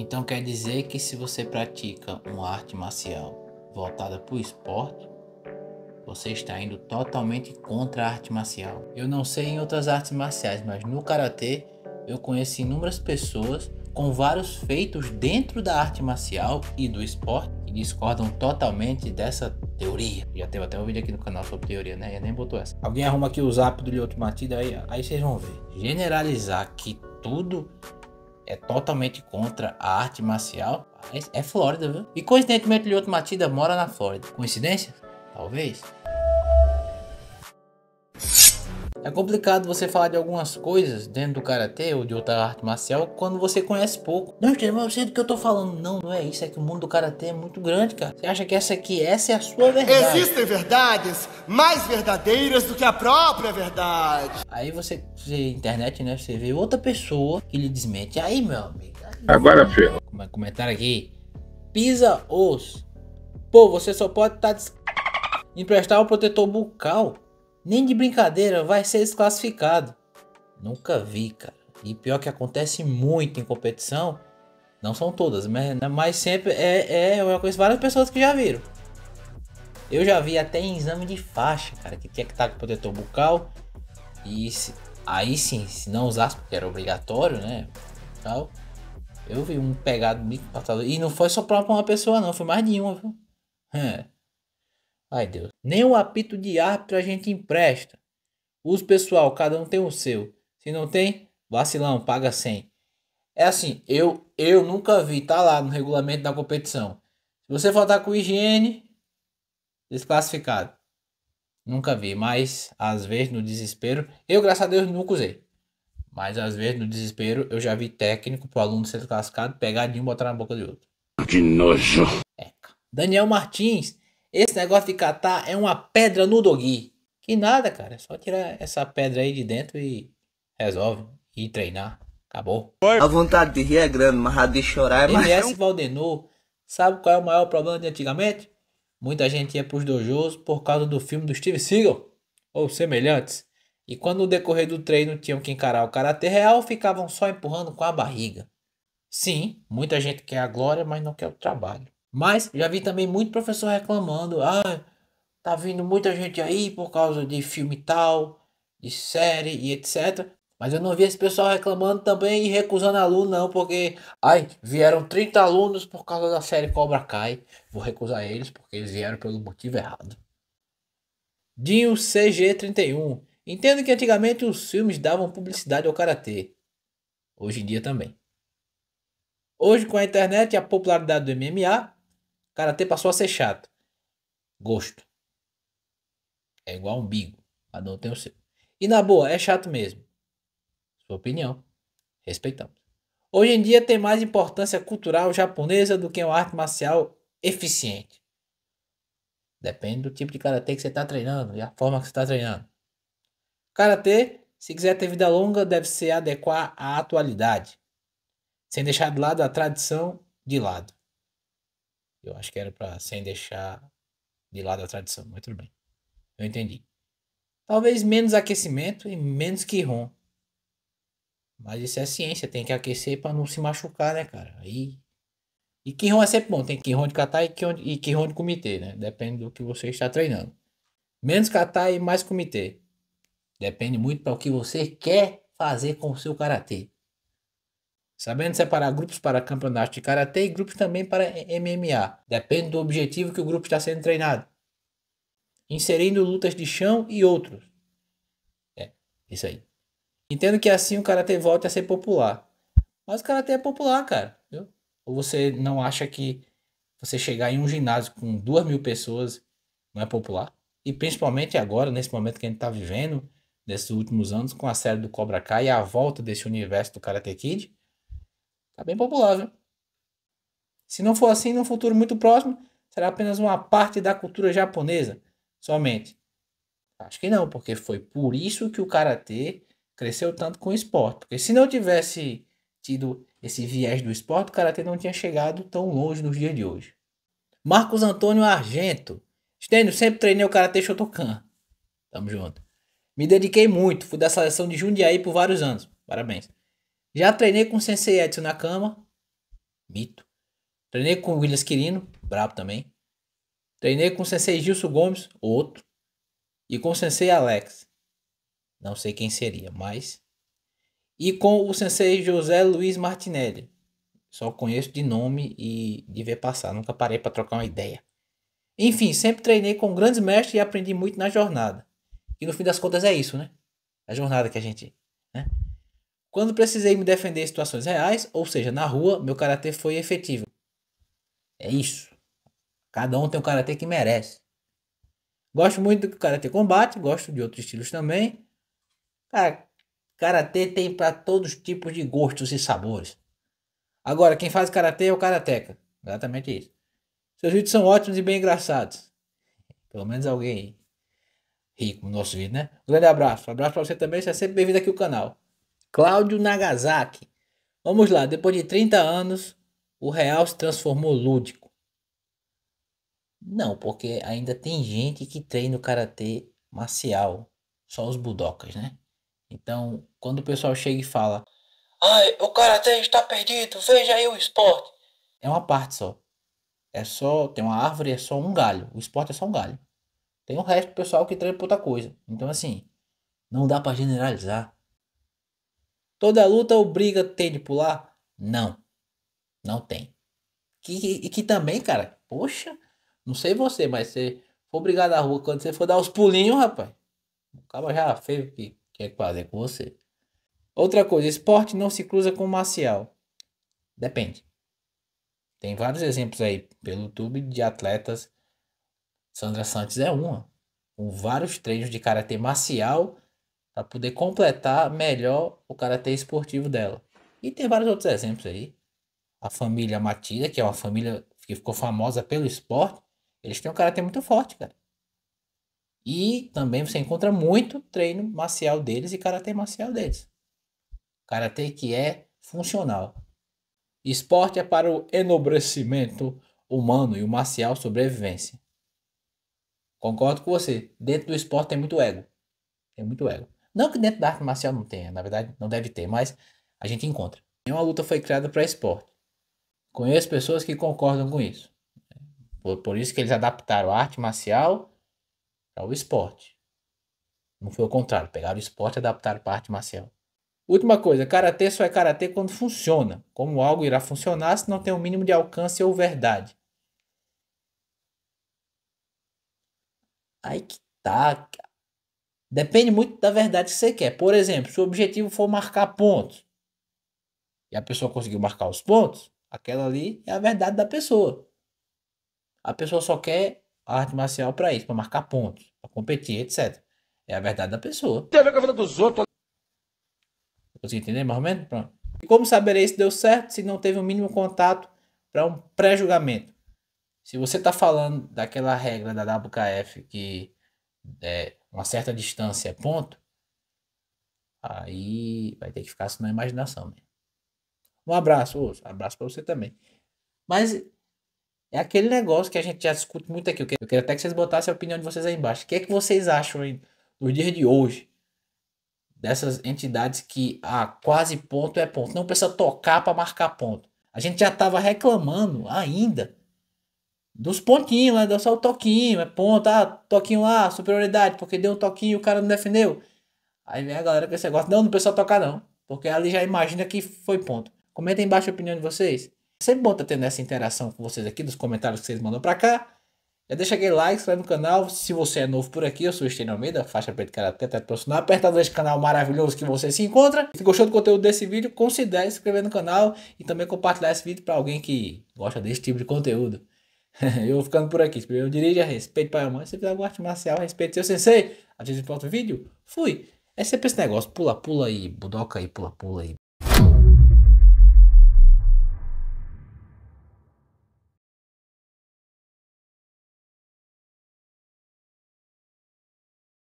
Então quer dizer que se você pratica uma arte marcial voltada para o esporte, você está indo totalmente contra a arte marcial. Eu não sei em outras artes marciais, mas no karatê eu conheço inúmeras pessoas com vários feitos dentro da arte marcial e do esporte que discordam totalmente dessa teoria. Já teve até um vídeo aqui no canal sobre teoria, né? Eu nem botou essa. Alguém arruma aqui o zap do Lioto Matida aí, aí vocês vão ver. Generalizar que tudo é totalmente contra a arte marcial, é Flórida, viu? E coincidentemente, o outro Matida mora na Flórida. Coincidência? Talvez. É complicado você falar de algumas coisas dentro do karatê ou de outra arte marcial quando você conhece pouco. Não, mas eu sei do que eu tô falando. Não, não é isso. É que o mundo do karatê é muito grande, cara. Você acha que essa aqui, essa é a sua verdade? Existem verdades mais verdadeiras do que a própria verdade. Aí você, você internet, né? Você vê outra pessoa que lhe desmente. Aí, meu amigo. Aí, Agora, filho. comentário aqui? Pisa os. Pô, você só pode estar tá des... emprestar o protetor bucal. Nem de brincadeira vai ser desclassificado. Nunca vi, cara. E pior que acontece muito em competição. Não são todas, mas, né, mas sempre é, é. Eu conheço várias pessoas que já viram. Eu já vi até em exame de faixa, cara, que tinha que estar tá com protetor bucal. E se, aí sim, se não usasse, porque era obrigatório, né? Tal, eu vi um pegado bico passado. E não foi só pra uma pessoa, não, foi mais de uma, viu? É. Ai Deus, nem o apito de árbitro a gente empresta. Uso pessoal, cada um tem o seu. Se não tem, vacilão, paga 100. É assim, eu eu nunca vi, tá lá no regulamento da competição. Se você faltar com higiene, desclassificado. Nunca vi, mas às vezes no desespero, eu graças a Deus nunca usei. Mas às vezes no desespero eu já vi técnico pro aluno ser classificado, pegar de um e botar na boca de outro. Que nojo. É. Daniel Martins, esse negócio de catar é uma pedra no dogui. Que nada, cara. É só tirar essa pedra aí de dentro e resolve. E treinar. Acabou. A vontade de rir é grande, mas a de chorar é mais. MS Valdenor, sabe qual é o maior problema de antigamente? Muita gente ia pros dojos por causa do filme do Steve Seagal, ou semelhantes. E quando no decorrer do treino tinham que encarar o karatê real, ficavam só empurrando com a barriga. Sim, muita gente quer a glória, mas não quer o trabalho. Mas já vi também muito professor reclamando: ah, tá vindo muita gente aí por causa de filme tal, de série e etc. Mas eu não vi esse pessoal reclamando também e recusando aluno, não, porque ai, vieram 30 alunos por causa da série Cobra Kai. Vou recusar eles porque eles vieram pelo motivo errado. Dinho CG31. Entendo que antigamente os filmes davam publicidade ao karatê. Hoje em dia também. Hoje, com a internet e a popularidade do MMA, Karatê passou a ser chato. Gosto. É igual umbigo. Cada um tem o seu. E na boa, é chato mesmo. Sua opinião. Respeitamos. Hoje em dia tem mais importância cultural japonesa do que uma arte marcial eficiente. Depende do tipo de karatê que você está treinando e a forma que você está treinando. Karatê, se quiser ter vida longa, deve se adequar à atualidade, sem deixar de lado a tradição de lado. Eu acho que era para sem deixar de lado a tradição, mas tudo bem. Eu entendi. Talvez menos aquecimento e menos kihon Mas isso é ciência, tem que aquecer para não se machucar, né, cara? Aí e kihon é sempre bom. Tem kihon de Catar e kihon de Comitê, né? Depende do que você está treinando. Menos Catar e mais Comitê. Depende muito para o que você quer fazer com o seu Karatê sabendo separar grupos para campeonatos de karatê e grupos também para MMA, depende do objetivo que o grupo está sendo treinado, inserindo lutas de chão e outros. É, isso aí. Entendo que assim o karatê volta a ser popular. Mas o karatê é popular, cara. Viu? Ou você não acha que você chegar em um ginásio com duas mil pessoas não é popular? E principalmente agora, nesse momento que a gente está vivendo, nesses últimos anos, com a série do Cobra Kai e a volta desse universo do Karate Kid, Está bem popular, viu? Se não for assim, no futuro muito próximo, será apenas uma parte da cultura japonesa somente. Acho que não, porque foi por isso que o karatê cresceu tanto com o esporte. Porque se não tivesse tido esse viés do esporte, o karatê não tinha chegado tão longe nos dias de hoje. Marcos Antônio Argento. Estênio, sempre treinei o karatê Shotokan. Tamo junto. Me dediquei muito, fui da seleção de Jundiaí por vários anos. Parabéns. Já treinei com o Sensei Edson na cama. Mito. Treinei com o Williams Quirino, brabo também. Treinei com o Sensei Gilson Gomes, outro. E com o Sensei Alex. Não sei quem seria, mas. E com o Sensei José Luiz Martinelli. Só conheço de nome e de ver passar. Nunca parei para trocar uma ideia. Enfim, sempre treinei com grandes mestres e aprendi muito na jornada. E no fim das contas é isso, né? É a jornada que a gente. Né? Quando precisei me defender em situações reais, ou seja, na rua, meu karatê foi efetivo. É isso. Cada um tem o um karatê que merece. Gosto muito do karatê combate, gosto de outros estilos também. Cara, karatê tem para todos os tipos de gostos e sabores. Agora, quem faz karatê é o karateca. Exatamente isso. Seus vídeos são ótimos e bem engraçados. Pelo menos alguém rico no nosso vídeo, né? Um grande abraço. Um abraço para você também. Seja é sempre bem-vindo aqui ao canal. Cláudio Nagasaki. Vamos lá, depois de 30 anos, o real se transformou lúdico. Não, porque ainda tem gente que treina o karatê marcial, só os budocas, né? Então, quando o pessoal chega e fala: "Ai, o karatê está perdido, veja aí o esporte". É uma parte só. É só tem uma árvore, é só um galho. O esporte é só um galho. Tem o resto do pessoal que treina outra coisa. Então, assim, não dá para generalizar. Toda luta obriga ter de pular? Não. Não tem. Que, que, que também, cara, poxa, não sei você, mas você for brigar na rua quando você for dar os pulinhos, rapaz. O cara já fez o que quer fazer com você. Outra coisa, esporte não se cruza com marcial. Depende. Tem vários exemplos aí pelo YouTube de atletas. Sandra Santos é uma. Com vários treinos de karatê marcial para poder completar melhor o caráter esportivo dela. E tem vários outros exemplos aí. A família Matilda, que é uma família que ficou famosa pelo esporte, eles têm um caráter muito forte, cara. E também você encontra muito treino marcial deles e karatê marcial deles. Karatê que é funcional. Esporte é para o enobrecimento humano e o marcial sobrevivência. Concordo com você. Dentro do esporte tem muito ego. Tem muito ego. Não que dentro da arte marcial não tenha, na verdade não deve ter, mas a gente encontra. Nenhuma luta foi criada para esporte. Conheço pessoas que concordam com isso. Por, por isso que eles adaptaram a arte marcial ao esporte. Não foi o contrário, pegaram o esporte e adaptaram para a arte marcial. Última coisa, karatê só é karatê quando funciona. Como algo irá funcionar se não tem o um mínimo de alcance ou verdade. Aí que tá. Depende muito da verdade que você quer. Por exemplo, se o objetivo for marcar pontos e a pessoa conseguiu marcar os pontos, aquela ali é a verdade da pessoa. A pessoa só quer a arte marcial para isso, para marcar pontos, para competir, etc. É a verdade da pessoa. Tem a ver com a vida dos outros. Você entendeu mais ou menos? Pronto. E como saberei se deu certo se não teve o um mínimo contato para um pré-julgamento? Se você está falando daquela regra da WKF que é, uma certa distância é ponto, aí vai ter que ficar assim na imaginação mesmo. Um abraço, Urso. Abraço para você também. Mas é aquele negócio que a gente já discute muito aqui. Eu queria até que vocês botassem a opinião de vocês aí embaixo. O que é que vocês acham aí, nos dias de hoje dessas entidades que a ah, quase ponto é ponto? Não precisa tocar para marcar ponto. A gente já estava reclamando ainda dos pontinhos, né? Deu só o toquinho, é ponto, ah, toquinho lá, superioridade, porque deu um toquinho e o cara não defendeu. Aí vem a galera com esse negócio, não, não precisa tocar não, porque ali já imagina que foi ponto. Comenta aí embaixo a opinião de vocês. sempre bom estar tendo essa interação com vocês aqui, dos comentários que vocês mandam pra cá. Já deixa aquele like, se inscreve no canal. Se você é novo por aqui, eu sou o Estênio Almeida, faixa preta karatê, até profissional. Aperta nesse canal maravilhoso que você se encontra. Se gostou do conteúdo desse vídeo, considere se inscrever no canal e também compartilhar esse vídeo para alguém que gosta desse tipo de conteúdo. eu vou ficando por aqui. dirijo a respeito para a mãe. Se fizer alguma arte marcial, respeito seu sensei. Até o próximo vídeo. Fui. É sempre esse negócio. Pula, pula e budoca e pula, pula e...